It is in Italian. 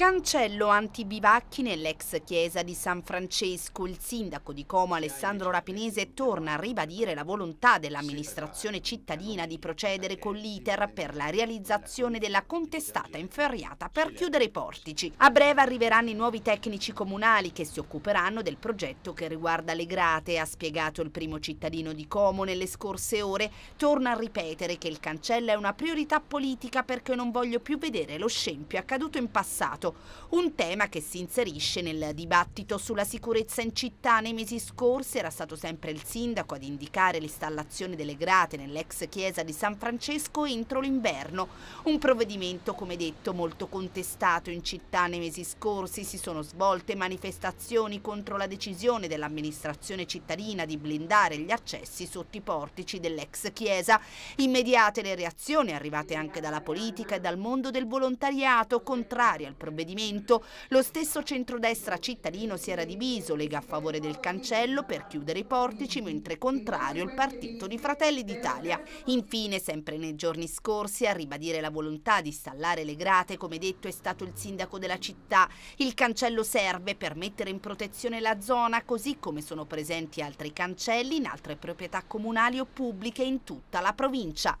Cancello antibivacchi nell'ex chiesa di San Francesco. Il sindaco di Como Alessandro Rapinese torna a ribadire la volontà dell'amministrazione cittadina di procedere con l'iter per la realizzazione della contestata inferriata per chiudere i portici. A breve arriveranno i nuovi tecnici comunali che si occuperanno del progetto che riguarda le grate, ha spiegato il primo cittadino di Como nelle scorse ore. Torna a ripetere che il cancello è una priorità politica perché non voglio più vedere lo scempio accaduto in passato argomento, un tema che si inserisce nel dibattito sulla sicurezza in città. Nei mesi scorsi era stato sempre il sindaco ad indicare l'installazione delle grate nell'ex chiesa di San Francesco entro l'inverno, un provvedimento come detto molto contestato in città. Nei mesi scorsi si sono svolte manifestazioni contro la decisione dell'amministrazione cittadina di blindare gli accessi sotto i portici dell'ex chiesa. Immediate le reazioni arrivate anche dalla politica e dal mondo del volontariato contrarie al provvedimento provvedimento, lo stesso centrodestra cittadino si era diviso, Lega a favore del cancello per chiudere i portici, mentre contrario il partito di Fratelli d'Italia. Infine, sempre nei giorni scorsi, a ribadire la volontà di installare le grate, come detto, è stato il sindaco della città. Il cancello serve per mettere in protezione la zona, così come sono presenti altri cancelli in altre proprietà comunali o pubbliche in tutta la provincia.